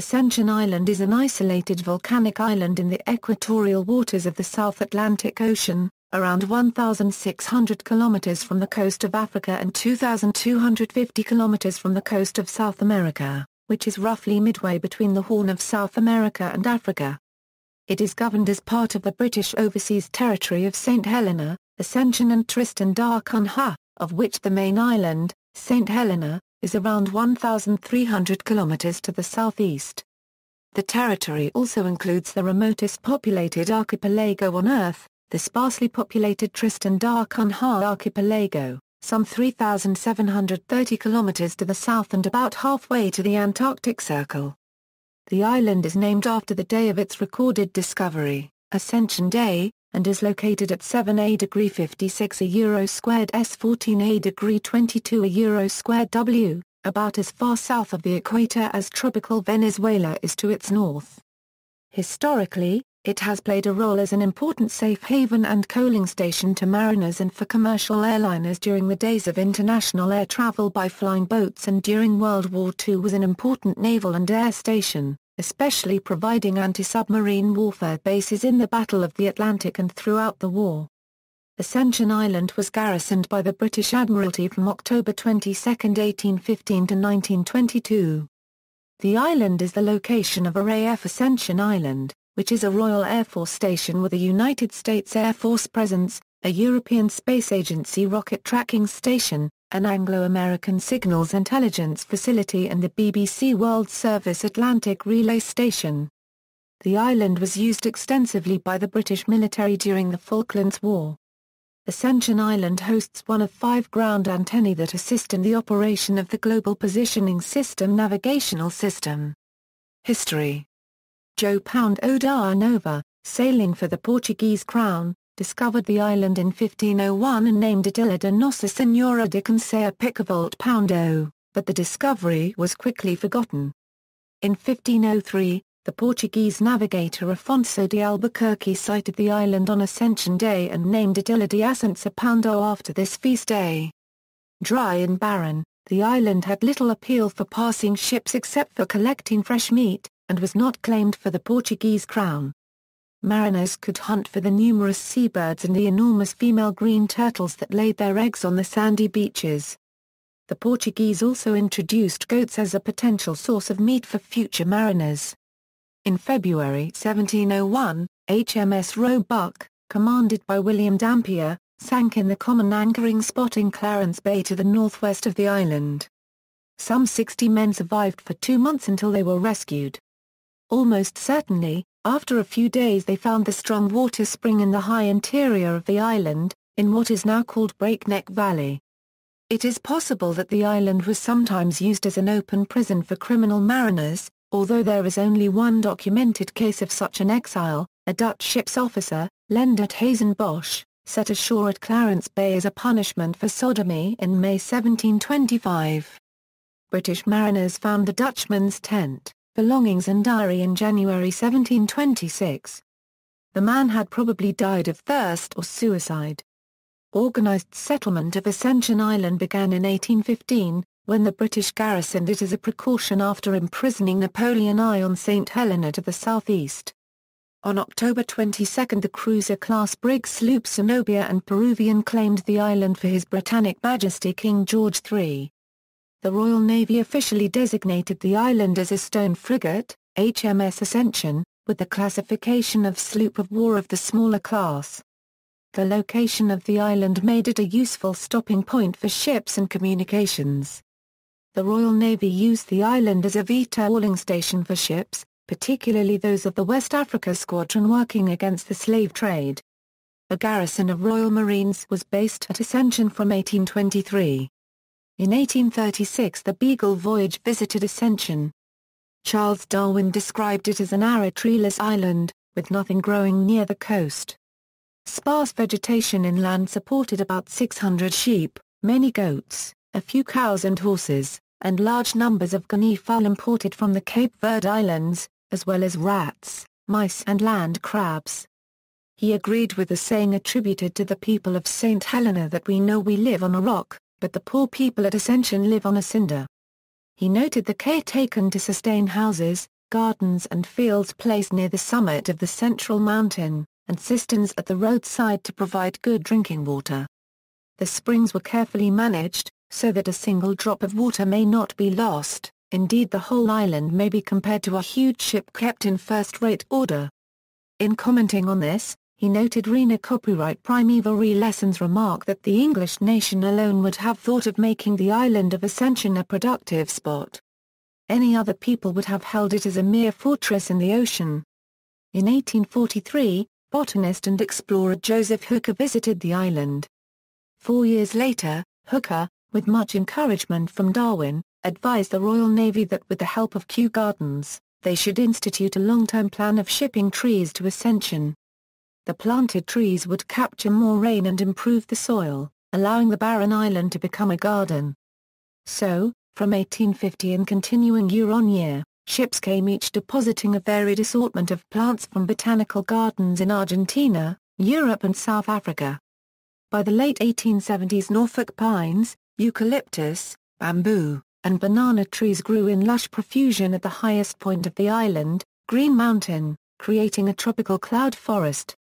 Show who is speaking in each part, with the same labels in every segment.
Speaker 1: Ascension Island is an isolated volcanic island in the equatorial waters of the South Atlantic Ocean, around 1,600 kilometers from the coast of Africa and 2,250 kilometers from the coast of South America, which is roughly midway between the Horn of South America and Africa. It is governed as part of the British Overseas Territory of St. Helena, Ascension and Tristan da Cunha, of which the main island, St. Helena, is around 1,300 kilometers to the southeast. The territory also includes the remotest populated archipelago on Earth, the sparsely populated Tristan da Cunha archipelago, some 3,730 kilometers to the south and about halfway to the Antarctic Circle. The island is named after the day of its recorded discovery, Ascension Day, and is located at 7A degree 56 a euro squared S 14A degree 22 a euro squared W, about as far south of the equator as tropical Venezuela is to its north. Historically, it has played a role as an important safe haven and coaling station to mariners and for commercial airliners during the days of international air travel by flying boats and during World War II was an important naval and air station especially providing anti-submarine warfare bases in the Battle of the Atlantic and throughout the war. Ascension Island was garrisoned by the British Admiralty from October 22, 1815 to 1922. The island is the location of RAF Ascension Island, which is a Royal Air Force station with a United States Air Force presence, a European Space Agency rocket tracking station, an Anglo-American signals intelligence facility and the BBC World Service Atlantic relay station. The island was used extensively by the British military during the Falklands War. Ascension Island hosts one of five ground antennae that assist in the operation of the Global Positioning System navigational system. History Joe Pound Oda Nova, sailing for the Portuguese Crown, discovered the island in 1501 and named it Ilha de Nossa Senhora de Conceição Picavolt Poundo, but the discovery was quickly forgotten. In 1503, the Portuguese navigator Afonso de Albuquerque sighted the island on Ascension Day and named it Ilha de Ascensão Poundo after this feast day. Dry and barren, the island had little appeal for passing ships except for collecting fresh meat, and was not claimed for the Portuguese crown mariners could hunt for the numerous seabirds and the enormous female green turtles that laid their eggs on the sandy beaches. The Portuguese also introduced goats as a potential source of meat for future mariners. In February 1701, HMS Roebuck, commanded by William Dampier, sank in the common anchoring spot in Clarence Bay to the northwest of the island. Some 60 men survived for two months until they were rescued. Almost certainly, after a few days they found the strong water spring in the high interior of the island, in what is now called Breakneck Valley. It is possible that the island was sometimes used as an open prison for criminal mariners, although there is only one documented case of such an exile, a Dutch ship's officer, Lendert Hazen Bosch, set ashore at Clarence Bay as a punishment for sodomy in May 1725. British mariners found the Dutchman's tent, belongings and diary in January 1726. The man had probably died of thirst or suicide. Organized settlement of Ascension Island began in 1815, when the British garrisoned it as a precaution after imprisoning Napoleon I on St. Helena to the southeast. On October 22 the cruiser-class brig sloop Zenobia and Peruvian claimed the island for His Britannic Majesty King George III the Royal Navy officially designated the island as a stone frigate, HMS Ascension, with the classification of sloop of war of the smaller class. The location of the island made it a useful stopping point for ships and communications. The Royal Navy used the island as a VTOLing station for ships, particularly those of the West Africa Squadron working against the slave trade. A garrison of Royal Marines was based at Ascension from 1823. In 1836 the Beagle voyage visited Ascension. Charles Darwin described it as an arid treeless island, with nothing growing near the coast. Sparse vegetation inland supported about 600 sheep, many goats, a few cows and horses, and large numbers of guinea fowl imported from the Cape Verde Islands, as well as rats, mice and land crabs. He agreed with the saying attributed to the people of St. Helena that we know we live on a rock, but the poor people at Ascension live on a cinder. He noted the care taken to sustain houses, gardens and fields placed near the summit of the central mountain, and cisterns at the roadside to provide good drinking water. The springs were carefully managed, so that a single drop of water may not be lost, indeed the whole island may be compared to a huge ship kept in first-rate order. In commenting on this, he noted Rena copyright Primeval Re-Lesson's remark that the English nation alone would have thought of making the island of Ascension a productive spot. Any other people would have held it as a mere fortress in the ocean. In 1843, botanist and explorer Joseph Hooker visited the island. Four years later, Hooker, with much encouragement from Darwin, advised the Royal Navy that with the help of Kew Gardens, they should institute a long-term plan of shipping trees to Ascension. The planted trees would capture more rain and improve the soil, allowing the barren island to become a garden. So, from 1850 and continuing year on year, ships came each depositing a varied assortment of plants from botanical gardens in Argentina, Europe and South Africa. By the late 1870s Norfolk pines, eucalyptus, bamboo, and banana trees grew in lush profusion at the highest point of the island, Green Mountain, creating a tropical cloud forest.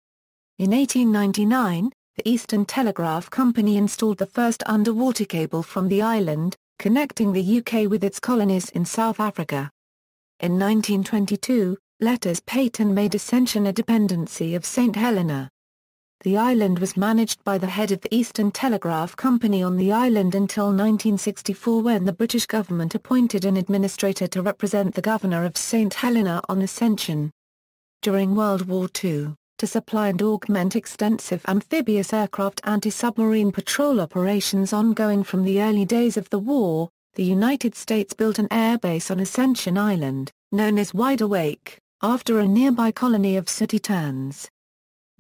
Speaker 1: In 1899, the Eastern Telegraph Company installed the first underwater cable from the island, connecting the UK with its colonies in South Africa. In 1922, Letters Peyton made Ascension a dependency of St Helena. The island was managed by the head of the Eastern Telegraph Company on the island until 1964 when the British government appointed an administrator to represent the governor of St Helena on Ascension. During World War II, to supply and augment extensive amphibious aircraft anti-submarine patrol operations ongoing from the early days of the war, the United States built an airbase on Ascension Island, known as Wide Awake, after a nearby colony of Sooty Terns.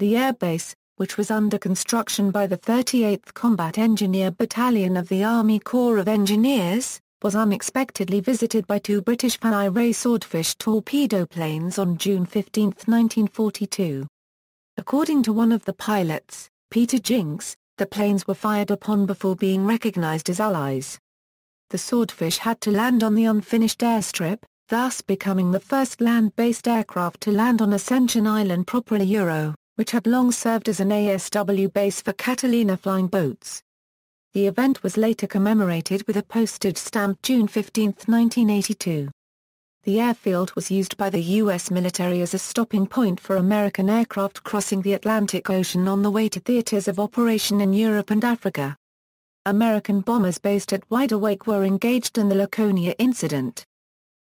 Speaker 1: The airbase, which was under construction by the 38th Combat Engineer Battalion of the Army Corps of Engineers, was unexpectedly visited by two British Panay Ray Swordfish torpedo planes on June 15, 1942. According to one of the pilots, Peter Jinks, the planes were fired upon before being recognized as allies. The Swordfish had to land on the unfinished airstrip, thus becoming the first land-based aircraft to land on Ascension Island properly Euro, which had long served as an ASW base for Catalina flying boats. The event was later commemorated with a postage stamp June 15, 1982. The airfield was used by the U.S. military as a stopping point for American aircraft crossing the Atlantic Ocean on the way to theaters of operation in Europe and Africa. American bombers based at Wide Awake were engaged in the Laconia incident.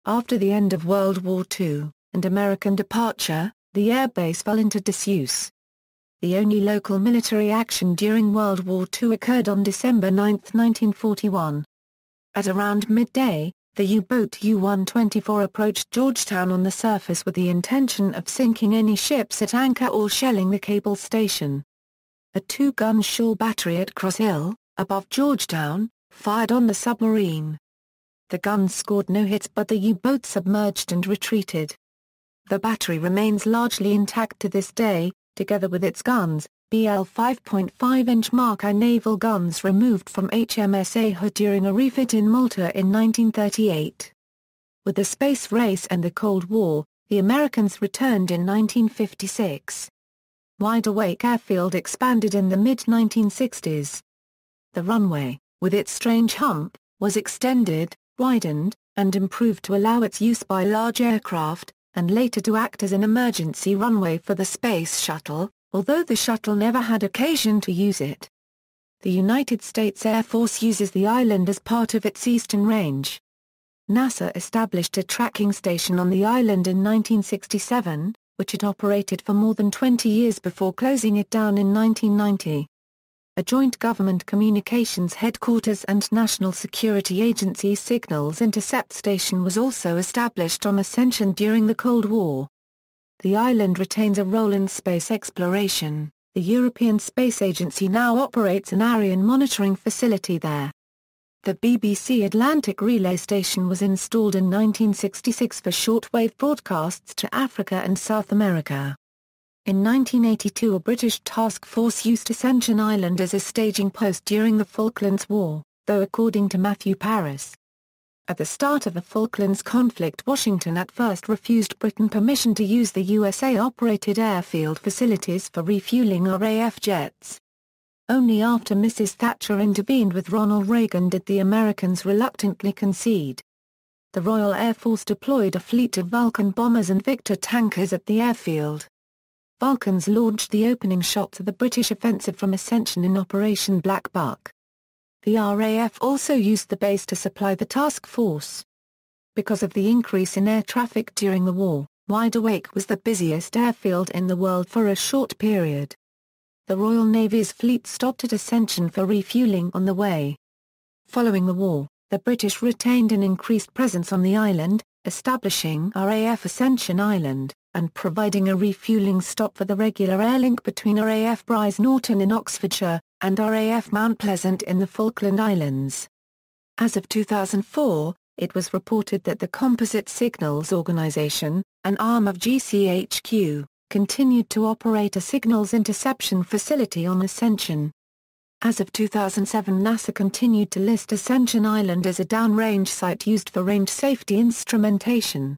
Speaker 1: After the end of World War II, and American departure, the airbase fell into disuse. The only local military action during World War II occurred on December 9, 1941. At around midday, the U-boat U-124 approached Georgetown on the surface with the intention of sinking any ships at anchor or shelling the cable station. A two-gun shore battery at Cross Hill, above Georgetown, fired on the submarine. The guns scored no hits but the U-boat submerged and retreated. The battery remains largely intact to this day, together with its guns, BL 5.5-inch Mark I naval guns removed from HMS Aho during a refit in Malta in 1938. With the space race and the Cold War, the Americans returned in 1956. Wide Awake Airfield expanded in the mid-1960s. The runway, with its strange hump, was extended, widened, and improved to allow its use by large aircraft, and later to act as an emergency runway for the Space Shuttle, although the shuttle never had occasion to use it. The United States Air Force uses the island as part of its eastern range. NASA established a tracking station on the island in 1967, which it operated for more than 20 years before closing it down in 1990. A joint government communications headquarters and National Security Agency signals intercept station was also established on Ascension during the Cold War the island retains a role in space exploration. The European Space Agency now operates an Ariane monitoring facility there. The BBC Atlantic Relay Station was installed in 1966 for shortwave broadcasts to Africa and South America. In 1982 a British task force used Ascension Island as a staging post during the Falklands War, though according to Matthew Paris, at the start of the Falklands conflict Washington at first refused Britain permission to use the USA-operated airfield facilities for refueling RAF jets. Only after Mrs. Thatcher intervened with Ronald Reagan did the Americans reluctantly concede. The Royal Air Force deployed a fleet of Vulcan bombers and Victor tankers at the airfield. Vulcans launched the opening shots of the British offensive from Ascension in Operation Black Buck. The RAF also used the base to supply the task force. Because of the increase in air traffic during the war, Wide Awake was the busiest airfield in the world for a short period. The Royal Navy's fleet stopped at Ascension for refueling on the way. Following the war, the British retained an increased presence on the island, establishing RAF Ascension Island, and providing a refueling stop for the regular airlink between RAF Bryce Norton in Oxfordshire, and RAF Mount Pleasant in the Falkland Islands. As of 2004, it was reported that the Composite Signals Organization, an arm of GCHQ, continued to operate a signals interception facility on Ascension. As of 2007 NASA continued to list Ascension Island as a downrange site used for range safety instrumentation.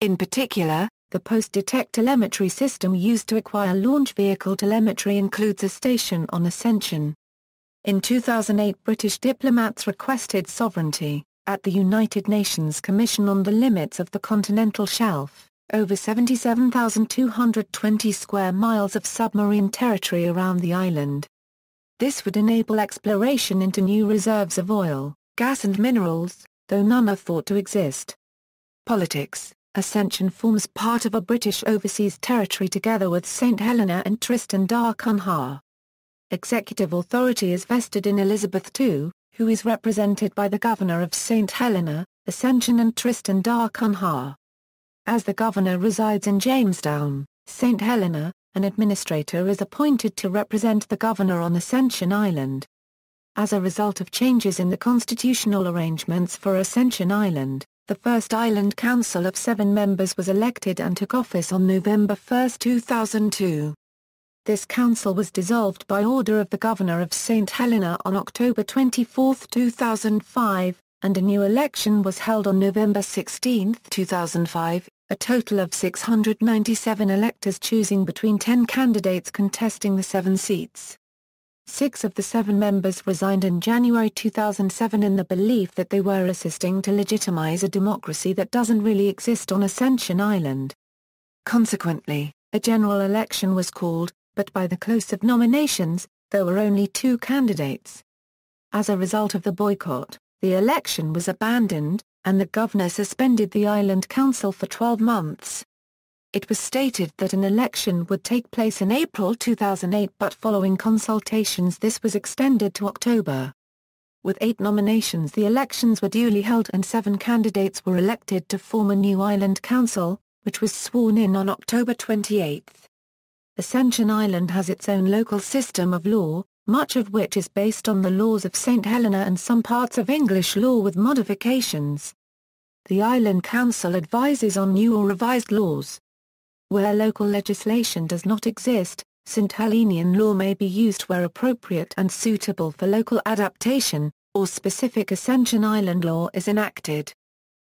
Speaker 1: In particular, the post-detect telemetry system used to acquire launch vehicle telemetry includes a station on Ascension. In 2008 British diplomats requested sovereignty, at the United Nations Commission on the Limits of the Continental Shelf, over 77,220 square miles of submarine territory around the island. This would enable exploration into new reserves of oil, gas and minerals, though none are thought to exist. Politics Ascension forms part of a British overseas territory together with St Helena and Tristan da Cunha. Executive authority is vested in Elizabeth II, who is represented by the Governor of St Helena, Ascension and Tristan da Cunha. As the Governor resides in Jamestown, St Helena, an administrator is appointed to represent the Governor on Ascension Island. As a result of changes in the constitutional arrangements for Ascension Island, the first Island Council of seven members was elected and took office on November 1, 2002. This council was dissolved by order of the Governor of St. Helena on October 24, 2005, and a new election was held on November 16, 2005, a total of 697 electors choosing between 10 candidates contesting the seven seats. Six of the seven members resigned in January 2007 in the belief that they were assisting to legitimize a democracy that doesn't really exist on Ascension Island. Consequently, a general election was called, but by the close of nominations, there were only two candidates. As a result of the boycott, the election was abandoned, and the governor suspended the island council for 12 months. It was stated that an election would take place in April 2008 but following consultations this was extended to October. With eight nominations the elections were duly held and seven candidates were elected to form a new island council, which was sworn in on October 28. Ascension Island has its own local system of law, much of which is based on the laws of St. Helena and some parts of English law with modifications. The Island Council advises on new or revised laws. Where local legislation does not exist, St. Helenian law may be used where appropriate and suitable for local adaptation, or specific Ascension Island law is enacted.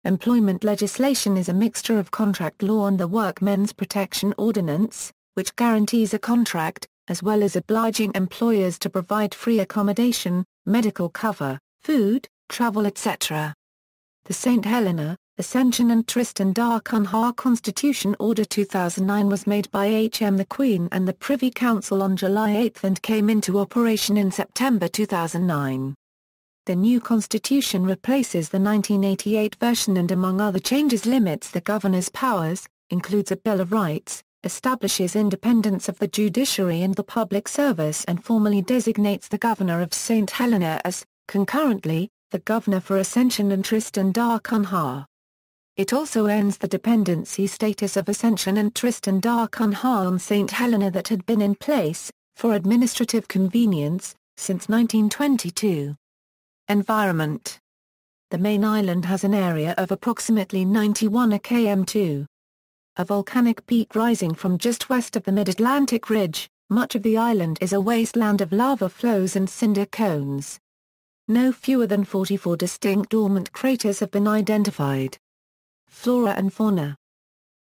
Speaker 1: Employment legislation is a mixture of contract law and the Workmen's Protection Ordinance, which guarantees a contract, as well as obliging employers to provide free accommodation, medical cover, food, travel etc. The St. Helena, Ascension and Tristan da Cunha Constitution Order 2009 was made by HM the Queen and the Privy Council on July 8 and came into operation in September 2009. The new constitution replaces the 1988 version and among other changes limits the governor's powers, includes a Bill of Rights, establishes independence of the judiciary and the public service and formally designates the governor of St. Helena as, concurrently, the governor for Ascension and Tristan da Cunha. It also ends the dependency status of Ascension and Tristan da Cunha on St. Helena that had been in place, for administrative convenience, since 1922. Environment The main island has an area of approximately 91 km2. A volcanic peak rising from just west of the mid-Atlantic ridge, much of the island is a wasteland of lava flows and cinder cones. No fewer than 44 distinct dormant craters have been identified. Flora and fauna.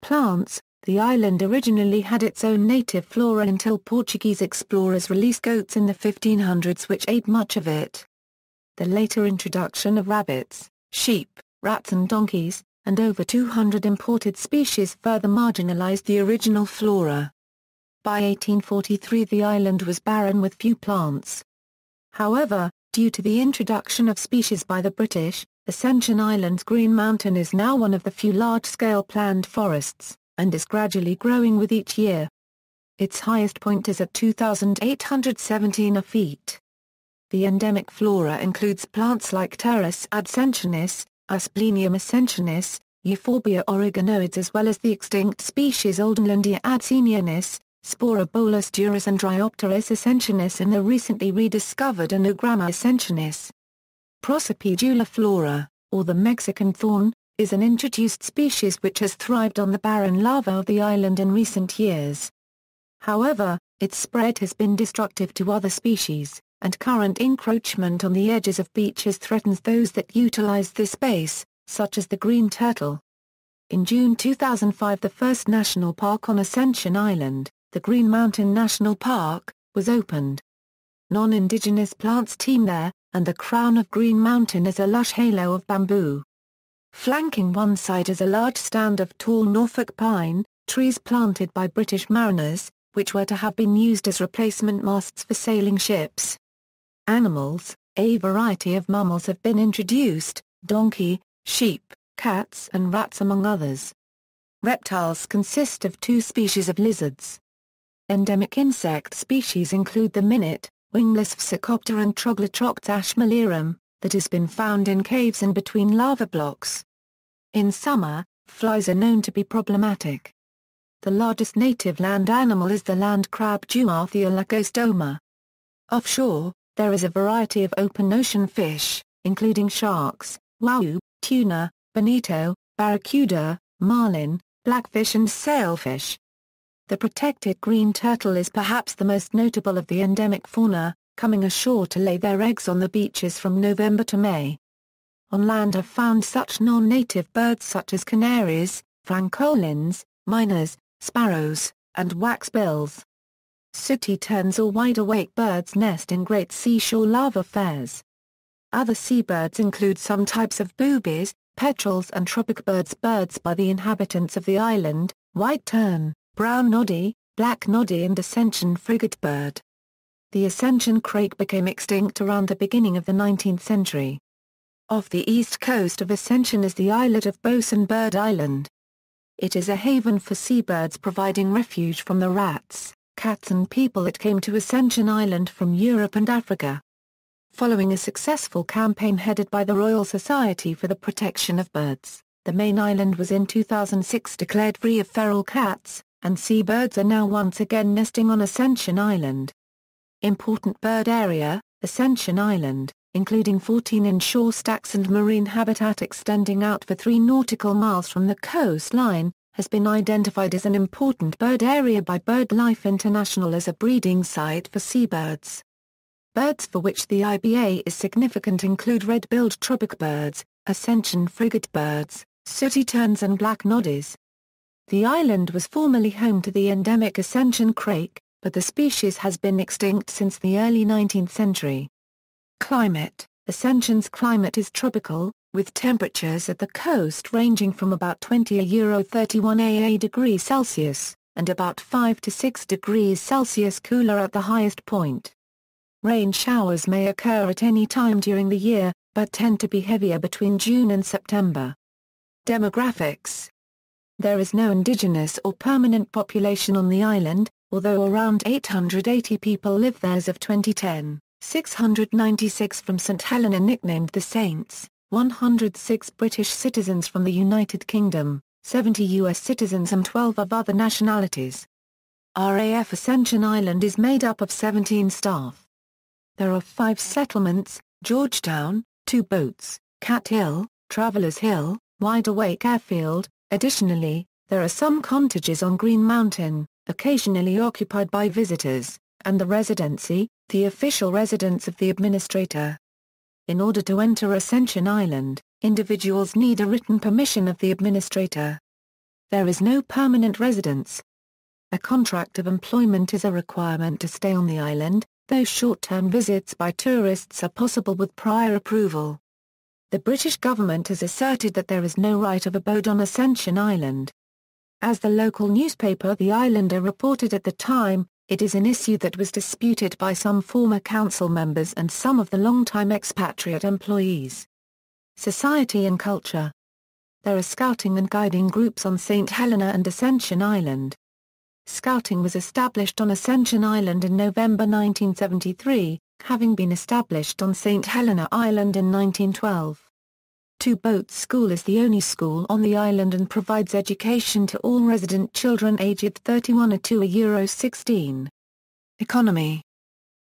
Speaker 1: Plants The island originally had its own native flora until Portuguese explorers released goats in the 1500s which ate much of it. The later introduction of rabbits, sheep, rats and donkeys, and over 200 imported species further marginalized the original flora. By 1843 the island was barren with few plants. However, due to the introduction of species by the British, Ascension Island's Green Mountain is now one of the few large-scale planned forests, and is gradually growing with each year. Its highest point is at 2,817 feet. The endemic flora includes plants like Pteris ascensionis, Asplenium ascensionis, Euphorbia oregonoids as well as the extinct species Oldenlandia adsenianis, Sporobolus duris and Dryopteris ascensionis and the recently rediscovered Anogramma ascensionis. Prosopidula flora, or the Mexican thorn, is an introduced species which has thrived on the barren lava of the island in recent years. However, its spread has been destructive to other species, and current encroachment on the edges of beaches threatens those that utilize this space, such as the green turtle. In June 2005 the first national park on Ascension Island, the Green Mountain National Park, was opened. Non-indigenous plants teem there, and the crown of Green Mountain is a lush halo of bamboo. Flanking one side is a large stand of tall Norfolk pine, trees planted by British mariners, which were to have been used as replacement masts for sailing ships. Animals, a variety of mammals have been introduced, donkey, sheep, cats and rats among others. Reptiles consist of two species of lizards. Endemic insect species include the minute, wingless Psicopter and Troglotroctes that has been found in caves and between lava blocks. In summer, flies are known to be problematic. The largest native land animal is the land crab Duarthia lacostoma. Offshore, there is a variety of open ocean fish, including sharks, wahoo, tuna, bonito, barracuda, marlin, blackfish and sailfish. The protected green turtle is perhaps the most notable of the endemic fauna, coming ashore to lay their eggs on the beaches from November to May. On land have found such non-native birds such as canaries, francolins, miners, sparrows, and waxbills. Sooty terns or wide-awake birds nest in great seashore lava fairs. Other seabirds include some types of boobies, petrels and tropic birds birds by the inhabitants of the island, white tern, brown noddy, black noddy and Ascension frigate bird. The Ascension crake became extinct around the beginning of the 19th century. Off the east coast of Ascension is the islet of Bosun Bird Island. It is a haven for seabirds providing refuge from the rats, cats and people that came to Ascension Island from Europe and Africa. Following a successful campaign headed by the Royal Society for the Protection of Birds, the main island was in 2006 declared free of feral cats, and seabirds are now once again nesting on Ascension Island. Important bird area, Ascension Island, including 14 inshore stacks and marine habitat extending out for 3 nautical miles from the coastline, has been identified as an important bird area by BirdLife International as a breeding site for seabirds. Birds for which the IBA is significant include red-billed tropicbirds, ascension frigate birds, sooty terns and black noddies. The island was formerly home to the endemic Ascension crake, but the species has been extinct since the early 19th century. Climate Ascension's climate is tropical, with temperatures at the coast ranging from about 20 Euro 31 AA degrees Celsius, and about 5 to 6 degrees Celsius cooler at the highest point. Rain showers may occur at any time during the year, but tend to be heavier between June and September. Demographics there is no indigenous or permanent population on the island, although around 880 people live there as of 2010, 696 from St Helena nicknamed the Saints, 106 British citizens from the United Kingdom, 70 U.S. citizens and 12 of other nationalities. RAF Ascension Island is made up of 17 staff. There are five settlements, Georgetown, two boats, Cat Hill, Travelers Hill, Wide Awake Airfield, Additionally, there are some cottages on Green Mountain, occasionally occupied by visitors, and the Residency, the official residence of the administrator. In order to enter Ascension Island, individuals need a written permission of the administrator. There is no permanent residence. A contract of employment is a requirement to stay on the island, though short-term visits by tourists are possible with prior approval the British government has asserted that there is no right of abode on Ascension Island. As the local newspaper The Islander reported at the time, it is an issue that was disputed by some former council members and some of the long-time expatriate employees. Society and Culture There are scouting and guiding groups on St. Helena and Ascension Island. Scouting was established on Ascension Island in November 1973, having been established on St. Helena Island in 1912. Two Boat School is the only school on the island and provides education to all resident children aged 31 or two. Euro 16. Economy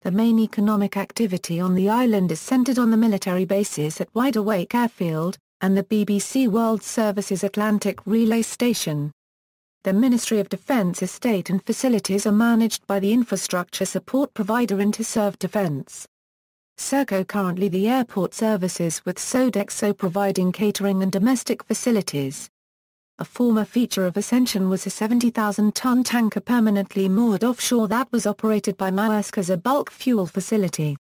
Speaker 1: The main economic activity on the island is centered on the military bases at Wide Awake Airfield, and the BBC World Services Atlantic Relay Station. The Ministry of Defense estate and facilities are managed by the infrastructure support provider Interserve Defense. Serco currently the airport services with Sodexo providing catering and domestic facilities. A former feature of Ascension was a 70,000-ton tanker permanently moored offshore that was operated by Maersk as a bulk fuel facility.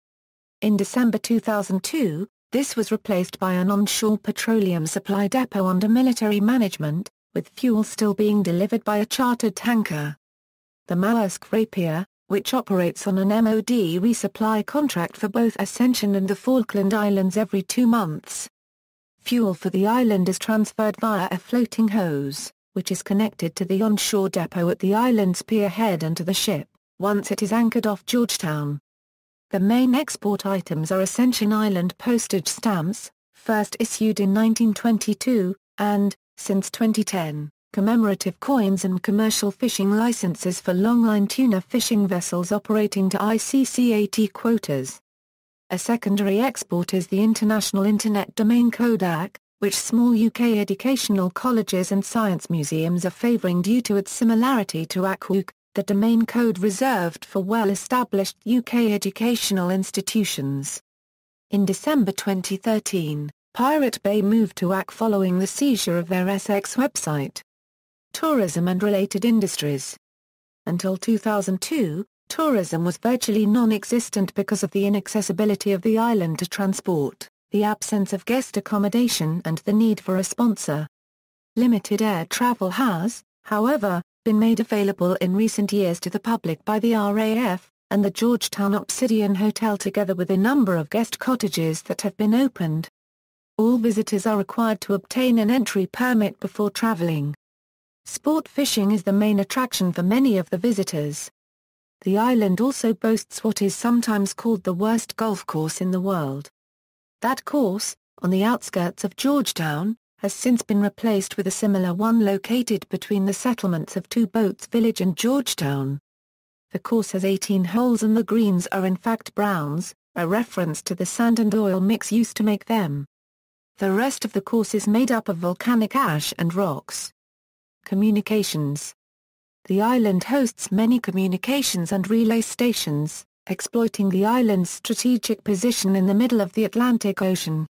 Speaker 1: In December 2002, this was replaced by an onshore petroleum supply depot under military management, with fuel still being delivered by a chartered tanker. The Maersk Rapier, which operates on an MOD resupply contract for both Ascension and the Falkland Islands every two months. Fuel for the island is transferred via a floating hose, which is connected to the onshore depot at the island's pierhead and to the ship, once it is anchored off Georgetown. The main export items are Ascension Island postage stamps, first issued in 1922, and, since 2010, commemorative coins and commercial fishing licenses for longline tuna fishing vessels operating to ICCAT quotas. A secondary export is the international internet domain Kodak, which small UK educational colleges and science museums are favouring due to its similarity to ACWUC, the domain code reserved for well-established UK educational institutions. In December 2013, Pirate Bay moved to Ac following the seizure of their SX website. Tourism and related industries. Until 2002, tourism was virtually non-existent because of the inaccessibility of the island to transport, the absence of guest accommodation and the need for a sponsor. Limited air travel has, however, been made available in recent years to the public by the RAF, and the Georgetown Obsidian Hotel together with a number of guest cottages that have been opened all visitors are required to obtain an entry permit before traveling. Sport fishing is the main attraction for many of the visitors. The island also boasts what is sometimes called the worst golf course in the world. That course, on the outskirts of Georgetown, has since been replaced with a similar one located between the settlements of Two Boats Village and Georgetown. The course has 18 holes and the greens are in fact browns, a reference to the sand and oil mix used to make them. The rest of the course is made up of volcanic ash and rocks. Communications The island hosts many communications and relay stations, exploiting the island's strategic position in the middle of the Atlantic Ocean.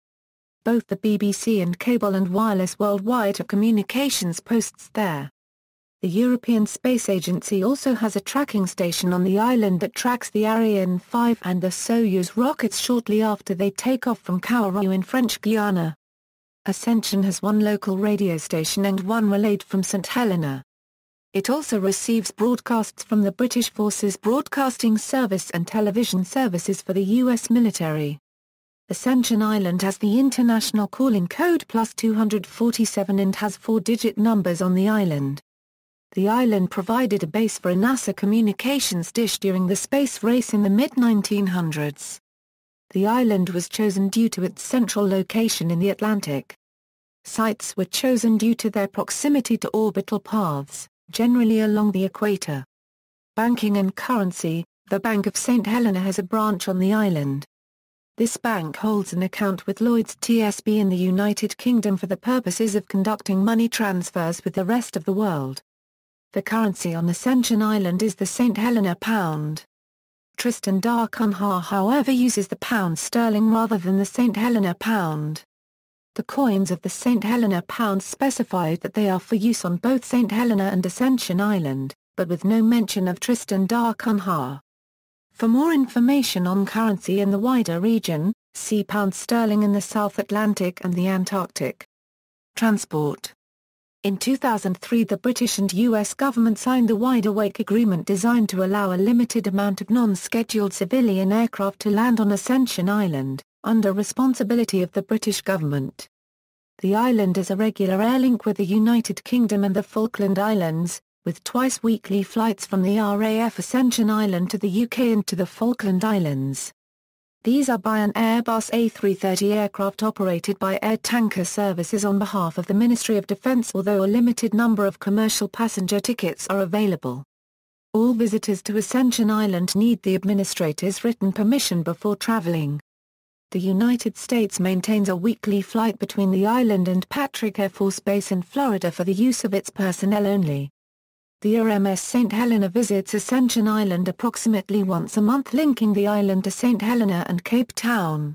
Speaker 1: Both the BBC and Cable and Wireless Worldwide have communications posts there. The European Space Agency also has a tracking station on the island that tracks the Ariane 5 and the Soyuz rockets shortly after they take off from Kourou in French Guiana. Ascension has one local radio station and one relayed from St Helena. It also receives broadcasts from the British Forces Broadcasting Service and television services for the U.S. military. Ascension Island has the international calling code plus 247 and has four-digit numbers on the island. The island provided a base for a NASA communications dish during the space race in the mid-1900s. The island was chosen due to its central location in the Atlantic. Sites were chosen due to their proximity to orbital paths, generally along the equator. Banking and currency, the Bank of St. Helena has a branch on the island. This bank holds an account with Lloyd's TSB in the United Kingdom for the purposes of conducting money transfers with the rest of the world. The currency on Ascension Island is the St. Helena pound. Tristan da Cunha however uses the pound sterling rather than the St. Helena pound. The coins of the St. Helena pound specify that they are for use on both St. Helena and Ascension Island, but with no mention of Tristan da Cunha. For more information on currency in the wider region, see pound sterling in the South Atlantic and the Antarctic. Transport in 2003 the British and US government signed the Wide Awake Agreement designed to allow a limited amount of non-scheduled civilian aircraft to land on Ascension Island, under responsibility of the British government. The island is a regular airlink with the United Kingdom and the Falkland Islands, with twice weekly flights from the RAF Ascension Island to the UK and to the Falkland Islands. These are by an Airbus A330 aircraft operated by Air Tanker Services on behalf of the Ministry of Defence although a limited number of commercial passenger tickets are available. All visitors to Ascension Island need the administrator's written permission before traveling. The United States maintains a weekly flight between the island and Patrick Air Force Base in Florida for the use of its personnel only. The RMS St. Helena visits Ascension Island approximately once a month linking the island to St. Helena and Cape Town.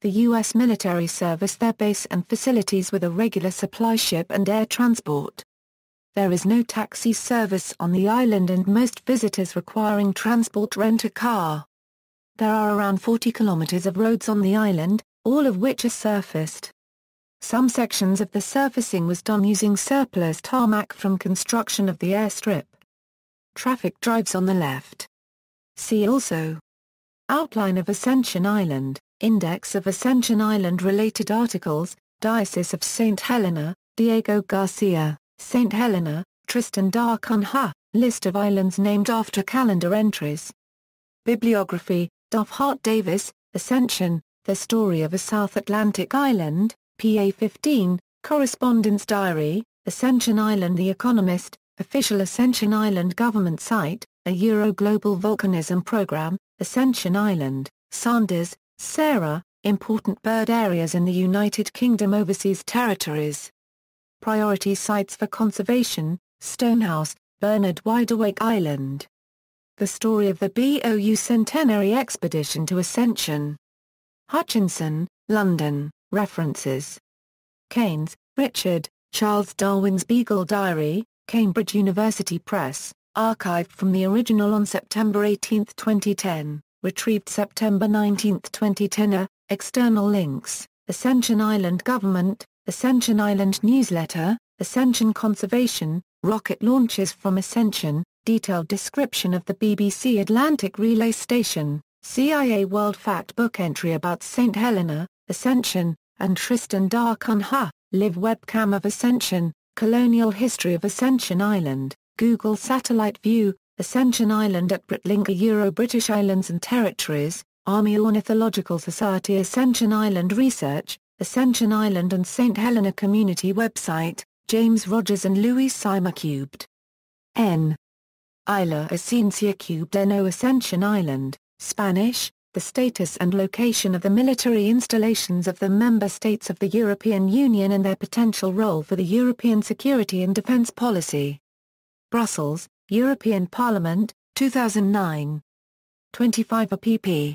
Speaker 1: The U.S. military service their base and facilities with a regular supply ship and air transport. There is no taxi service on the island and most visitors requiring transport rent a car. There are around 40 kilometers of roads on the island, all of which are surfaced. Some sections of the surfacing was done using surplus tarmac from construction of the airstrip. Traffic drives on the left. See also Outline of Ascension Island, Index of Ascension Island related articles, Diocese of St. Helena, Diego Garcia, St. Helena, Tristan da Cunha, List of islands named after calendar entries. Bibliography, Duff Hart Davis, Ascension, The Story of a South Atlantic Island, PA15, Correspondence Diary, Ascension Island The Economist, Official Ascension Island Government Site, A Euro Global Volcanism Program, Ascension Island, Sanders, Sarah, Important Bird Areas in the United Kingdom Overseas Territories. Priority Sites for Conservation, Stonehouse, Bernard Wideawake Island. The Story of the BOU Centenary Expedition to Ascension. Hutchinson, London. References Keynes, Richard, Charles Darwin's Beagle Diary, Cambridge University Press, archived from the original on September 18, 2010, retrieved September 19, 2010. Uh, external links Ascension Island Government, Ascension Island Newsletter, Ascension Conservation, Rocket Launches from Ascension, detailed description of the BBC Atlantic Relay Station, CIA World Fact Book entry about St. Helena, Ascension, and Tristan da Cunha, live webcam of Ascension, Colonial History of Ascension Island, Google Satellite View, Ascension Island at Britlinga Euro-British Islands and Territories, Army Ornithological Society Ascension Island Research, Ascension Island and St. Helena Community Website, James Rogers and Louis Sima Cubed. N. Isla Ascencia Cubed No Ascension Island, Spanish, the status and location of the military installations of the member states of the European Union and their potential role for the European security and defence policy. Brussels, European Parliament, 2009. 25 a pp.